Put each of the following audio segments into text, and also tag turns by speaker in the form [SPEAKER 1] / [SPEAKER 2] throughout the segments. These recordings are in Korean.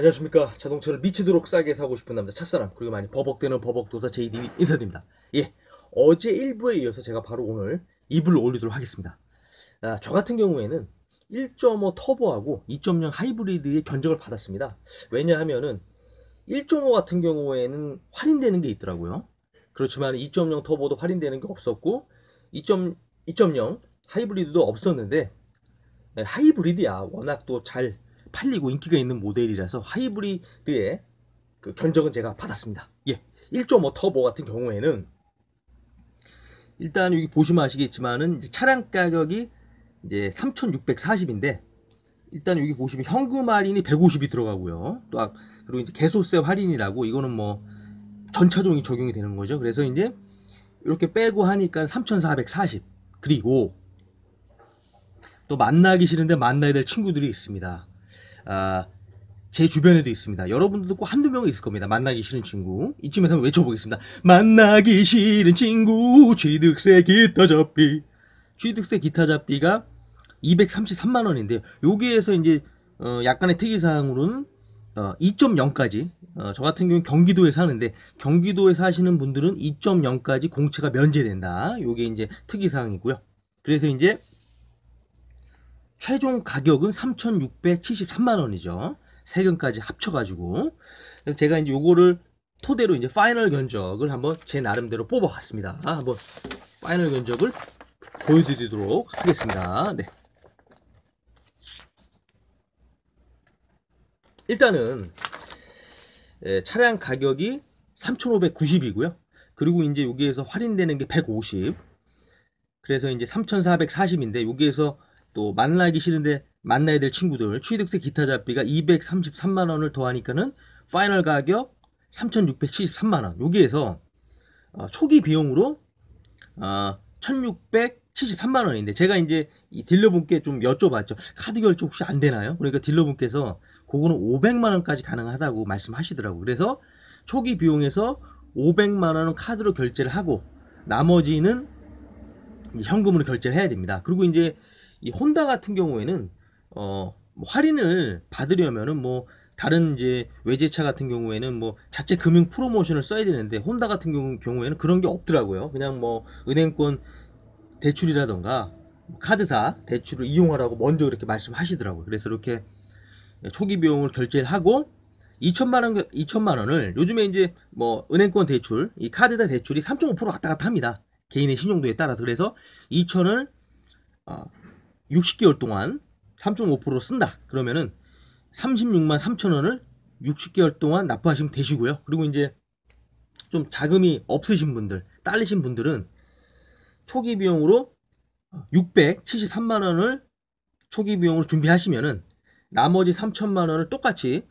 [SPEAKER 1] 안녕하십니까 자동차를 미치도록 싸게 사고 싶은 남자 찻사람 그리고 많이 버벅대는 버벅도사 JD 인사드립니다 예 어제 1부에 이어서 제가 바로 오늘 2부를 올리도록 하겠습니다 아, 저 같은 경우에는 1.5 터보하고 2.0 하이브리드의 견적을 받았습니다 왜냐하면은 1.5 같은 경우에는 할인되는 게 있더라고요 그렇지만 2.0 터보도 할인되는 게 없었고 2.0 하이브리드도 없었는데 네, 하이브리드야 워낙 또잘 팔리고 인기가 있는 모델이라서 하이브리드의 그 견적은 제가 받았습니다. 예, 1.5 터보 뭐 뭐 같은 경우에는 일단 여기 보시면 아시겠지만은 차량 가격이 이제 3,640인데 일단 여기 보시면 현금 할인이 150이 들어가고요. 또 아, 그리고 이제 개소세 할인이라고 이거는 뭐 전차종이 적용이 되는 거죠. 그래서 이제 이렇게 빼고 하니까 3,440 그리고 또 만나기 싫은데 만나야 될 친구들이 있습니다. 아, 제 주변에도 있습니다. 여러분들도 꼭 한두 명은 있을 겁니다. 만나기 싫은 친구. 이쯤에서 한번 외쳐보겠습니다. 만나기 싫은 친구, 취득세 기타 잡비. 취득세 기타 잡비가 233만 원인데 여기에서 이제 어, 약간의 특이사항으로는 어, 2.0까지 어, 저 같은 경우는 경기도에 사는데 경기도에 사시는 분들은 2.0까지 공채가 면제된다. 요게 이제 특이사항이고요. 그래서 이제 최종 가격은 3,673만 원이죠. 세금까지 합쳐가지고. 그래서 제가 이제 요거를 토대로 이제 파이널 견적을 한번 제 나름대로 뽑아봤습니다. 한번 파이널 견적을 보여드리도록 하겠습니다. 네. 일단은 예, 차량 가격이 3,590이고요. 그리고 이제 여기에서 할인되는 게 150. 그래서 이제 3,440인데 여기에서 또 만나기 싫은데 만나야 될 친구들 취득세 기타 잡비가 233만 원을 더하니까는 파이널 가격 3,673만 원. 여기에서 어, 초기 비용으로 어, 1,673만 원인데 제가 이제 이 딜러분께 좀 여쭤봤죠. 카드 결제 혹시 안 되나요? 그러니까 딜러분께서 그거는 500만 원까지 가능하다고 말씀하시더라고요. 그래서 초기 비용에서 500만 원은 카드로 결제를 하고 나머지는 현금으로 결제를 해야 됩니다. 그리고 이제 이 혼다 같은 경우에는 어, 뭐 할인을 받으려면은 뭐 다른 이제 외제차 같은 경우에는 뭐 자체 금융 프로모션을 써야 되는데 혼다 같은 경우, 경우에는 그런 게 없더라고요. 그냥 뭐 은행권 대출이라던가 카드사 대출을 이용하라고 먼저 이렇게 말씀하시더라고요. 그래서 이렇게 초기 비용을 결제를 하고 2천만 원, 2천만 원을 요즘에 이제 뭐 은행권 대출, 이 카드사 대출이 3.5% 왔다 갔다 합니다. 개인의 신용도에 따라서 그래서 2천을 어, 아, 60개월 동안 3.5% 쓴다. 그러면은 36만 3천 원을 60개월 동안 납부하시면 되시고요. 그리고 이제 좀 자금이 없으신 분들, 딸리신 분들은 초기 비용으로 673만 원을 초기 비용으로 준비하시면은 나머지 3천만 원을 똑같이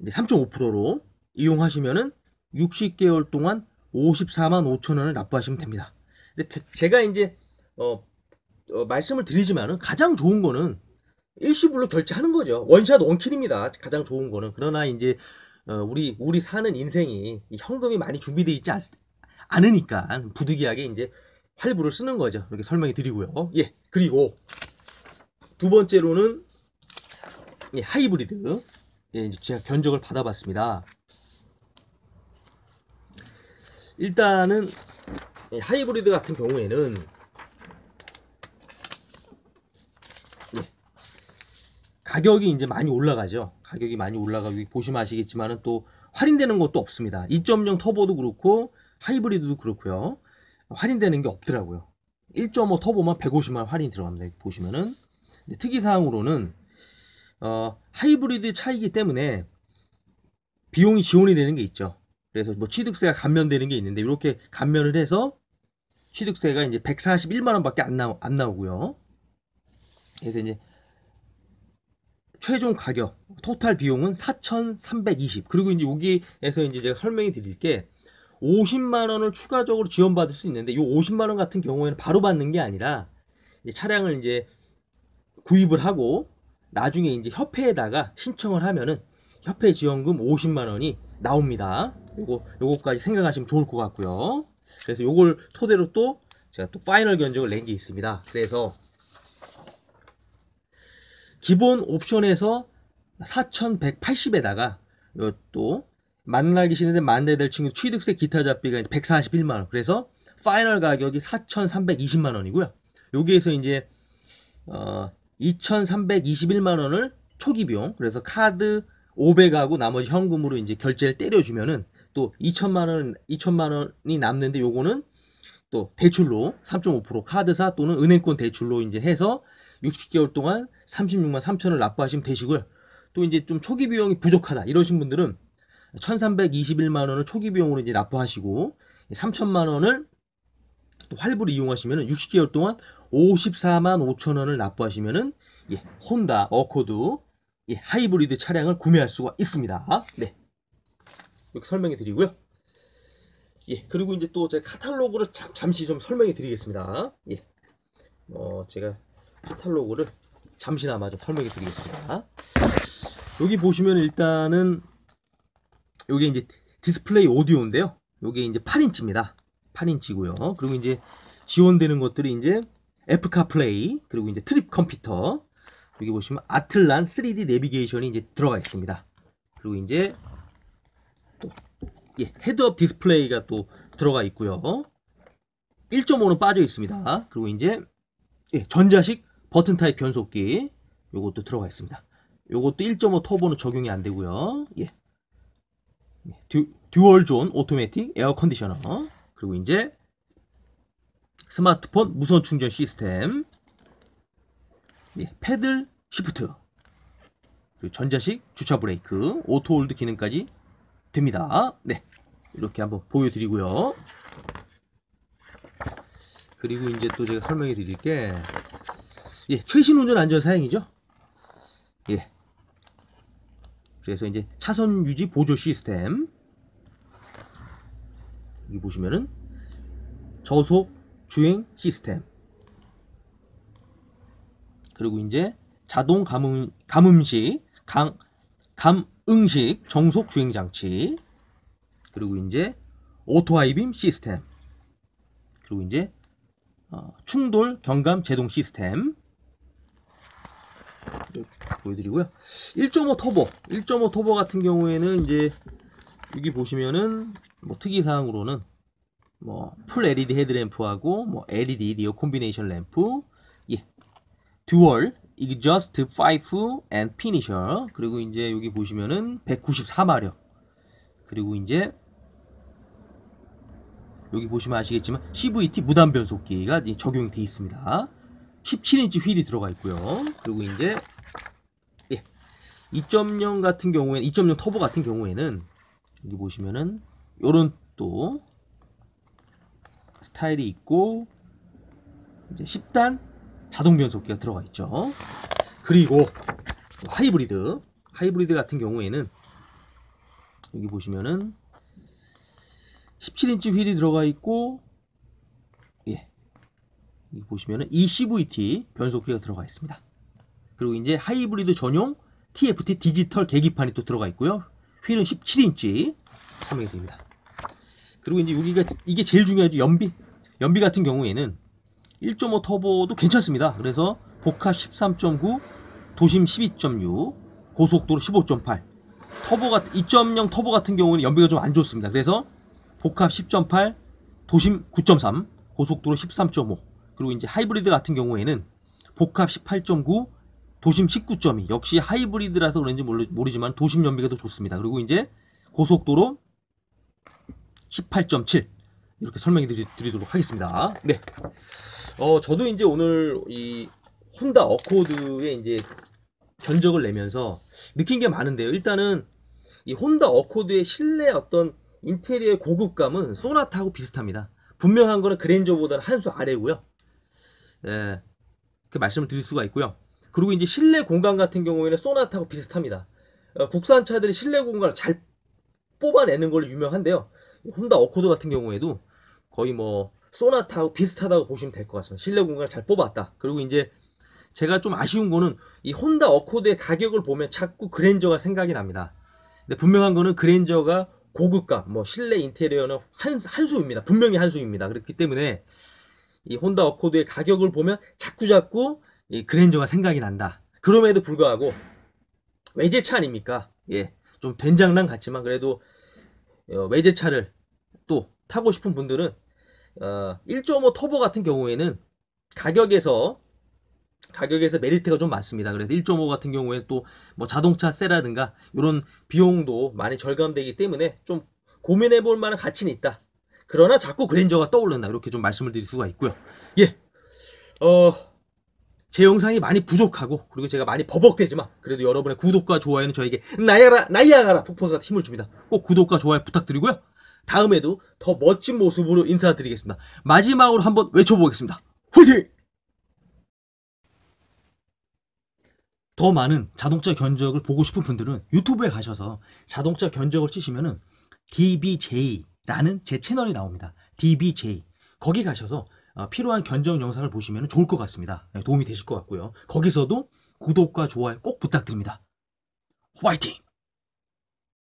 [SPEAKER 1] 이제 3.5%로 이용하시면은 60개월 동안 54만 5천 원을 납부하시면 됩니다. 근데 제가 이제 어 어, 말씀을 드리지만은 가장 좋은 거는 일시불로 결제하는 거죠. 원샷 원킬입니다. 가장 좋은 거는. 그러나 이제 어, 우리 우리 사는 인생이 현금이 많이 준비되어 있지 않, 않으니까 부득이하게 이제 활부를 쓰는 거죠. 이렇게 설명해 드리고요. 예. 그리고 두 번째로는 예, 하이브리드. 예, 이제 제가 견적을 받아봤습니다. 일단은 예, 하이브리드 같은 경우에는 가격이 이제 많이 올라가죠. 가격이 많이 올라가고 보시면 아시겠지만은 또 할인되는 것도 없습니다. 2.0 터보도 그렇고 하이브리드도 그렇고요. 할인되는 게 없더라고요. 1.5 터보만 150만 할인 들어갑니다. 보시면은 특이 사항으로는 어, 하이브리드 차이기 때문에 비용이 지원이 되는 게 있죠. 그래서 뭐 취득세가 감면되는 게 있는데 이렇게 감면을 해서 취득세가 이제 141만 원밖에 안, 나오, 안 나오고요. 그래서 이제 최종 가격 토탈 비용은 4,320. 그리고 이제 여기에서 이제 제가 설명이 드릴 게 50만 원을 추가적으로 지원받을 수 있는데 이 50만 원 같은 경우에는 바로 받는 게 아니라 이제 차량을 이제 구입을 하고 나중에 이제 협회에다가 신청을 하면은 협회 지원금 50만 원이 나옵니다. 요거 요거까지 생각하시면 좋을 것 같고요. 그래서 요걸 토대로 또 제가 또 파이널 견적을 낸 게 있습니다. 그래서 기본 옵션에서 4180에다가 또 만나기 싫은데 만나야 될 친구 취득세 기타 잡비가 141만 원. 그래서 파이널 가격이 4,320만 원이고요. 여기에서 이제 어 2,321만 원을 초기 비용. 그래서 카드 500하고 나머지 현금으로 이제 결제를 때려 주면은 또 2천만 원 2천만 원이 남는데 요거는 또 대출로 3.5% 카드사 또는 은행권 대출로 이제 해서 60개월 동안 36만 3천을 납부하시면 되시고요. 또 이제 좀 초기 비용이 부족하다 이러신 분들은 1,321만 원을 초기 비용으로 이제 납부하시고 3천만 원을 또 활부를 이용하시면 60개월 동안 54만 5천 원을 납부하시면은 예, 혼다 어코드 예, 하이브리드 차량을 구매할 수가 있습니다. 네. 이렇게 설명해 드리고요. 예, 그리고 이제 또 제 카탈로그를 잠, 잠시 좀 설명해 드리겠습니다. 예. 어, 제가 카탈로그를 잠시나마 좀 설명해 드리겠습니다. 여기 보시면 일단은 여기 이제 디스플레이 오디오인데요. 요게 이제 8인치입니다. 8인치고요. 그리고 이제 지원되는 것들이 이제 에프카 플레이 그리고 이제 트립 컴퓨터 여기 보시면 아틀란 3D 내비게이션이 이제 들어가 있습니다. 그리고 이제 또 예, 헤드업 디스플레이가 또 들어가 있고요. 1.5는 빠져 있습니다. 그리고 이제 예, 전자식 버튼 타입 변속기 요것도 들어가 있습니다. 요것도 1.5 터보는 적용이 안 되고요. 예. 예. 듀, 듀얼 존 오토매틱 에어 컨디셔너 그리고 이제 스마트폰 무선 충전 시스템 예. 패들 시프트 전자식 주차 브레이크 오토 홀드 기능까지 됩니다. 네. 이렇게 한번 보여드리고요. 그리고 이제 또 제가 설명해 드릴 게 예, 최신 운전 안전 사양이죠. 예. 그래서 이제 차선 유지 보조 시스템. 여기 보시면은 저속 주행 시스템. 그리고 이제 자동 감음 감음식 강 감응식 정속 주행 장치. 그리고 이제 오토 하이빔 시스템. 그리고 이제 어, 충돌 경감 제동 시스템. 보여드리고요. 1.5 터보, 1.5 터보 같은 경우에는 이제 여기 보시면은 뭐 특이 사항으로는 뭐 풀 LED 헤드램프하고 뭐 LED 리어 콤비네이션 램프, 예, 듀얼 이저스트 그 파이프 앤 피니셔 그리고 이제 여기 보시면은 194마력 그리고 이제 여기 보시면 아시겠지만 CVT 무단 변속기가 적용 되어 있습니다. 17인치 휠이 들어가 있고요. 그리고 이제 예, 2.0 같은 경우에는 2.0 터보 같은 경우에는 여기 보시면은 요런 또 스타일이 있고 이제 10단 자동 변속기가 들어가 있죠. 그리고 하이브리드 하이브리드 같은 경우에는 여기 보시면은 17인치 휠이 들어가 있고 보시면은 ECVT 변속기가 들어가 있습니다. 그리고 이제 하이브리드 전용 TFT 디지털 계기판이 또 들어가 있고요. 휠은 17인치 3명0입니다 그리고 이제 여기가 이게 제일 중요하죠. 연비. 연비 같은 경우에는 1.5 터보도 괜찮습니다. 그래서 복합 13.9, 도심 12.6, 고속도로 15.8. 터보 같은 2.0 터보 같은 경우는 연비가 좀 안 좋습니다. 그래서 복합 10.8, 도심 9.3, 고속도로 13.5. 그리고 이제 하이브리드 같은 경우에는 복합 18.9, 도심 19.2 역시 하이브리드라서 그런지 모르지만 도심 연비가 더 좋습니다. 그리고 이제 고속도로 18.7 이렇게 설명해 드리, 도록 하겠습니다. 네, 어 저도 이제 오늘 이 혼다 어코드에 이제 견적을 내면서 느낀 게 많은데요. 일단은 이 혼다 어코드의 실내 어떤 인테리어의 고급감은 소나타하고 비슷합니다. 분명한 거는 그랜저보다는 한 수 아래고요. 예, 그 말씀을 드릴 수가 있고요. 그리고 이제 실내 공간 같은 경우에는 소나타하고 비슷합니다. 어, 국산 차들이 실내 공간을 잘 뽑아내는 걸로 유명한데요. 혼다 어코드 같은 경우에도 거의 뭐 소나타하고 비슷하다고 보시면 될 것 같습니다. 실내 공간을 잘 뽑았다. 그리고 이제 제가 좀 아쉬운 거는 이 혼다 어코드의 가격을 보면 자꾸 그랜저가 생각이 납니다. 근데 분명한 거는 그랜저가 고급감, 뭐 실내 인테리어는 한, 한수입니다. 분명히 한수입니다. 그렇기 때문에 이 혼다 어코드의 가격을 보면 자꾸자꾸 이 그랜저가 생각이 난다. 그럼에도 불구하고 외제차 아닙니까? 예. 좀 된장난 같지만 그래도 어, 외제차를 또 타고 싶은 분들은 어, 1.5 터보 같은 경우에는 가격에서 가격에서 메리트가 좀 많습니다. 그래서 1.5 같은 경우에 또뭐 자동차 세라든가 이런 비용도 많이 절감되기 때문에 좀 고민해 볼 만한 가치는 있다. 그러나 자꾸 그랜저가 떠오른다. 이렇게 좀 말씀을 드릴 수가 있고요. 예. 어, 제 영상이 많이 부족하고 그리고 제가 많이 버벅대지만 그래도 여러분의 구독과 좋아요는 저에게 나야라 나야가라 폭포수가 힘을 줍니다. 꼭 구독과 좋아요 부탁드리고요. 다음에도 더 멋진 모습으로 인사드리겠습니다. 마지막으로 한번 외쳐보겠습니다. 화이팅! 더 많은 자동차 견적을 보고 싶은 분들은 유튜브에 가셔서 자동차 견적을 치시면은 DBJ 라는 제 채널이 나옵니다. DBJ. 거기 가셔서 어, 필요한 견적 영상을 보시면 좋을 것 같습니다. 네, 도움이 되실 것 같고요. 거기서도 구독과 좋아요 꼭 부탁드립니다. 화이팅!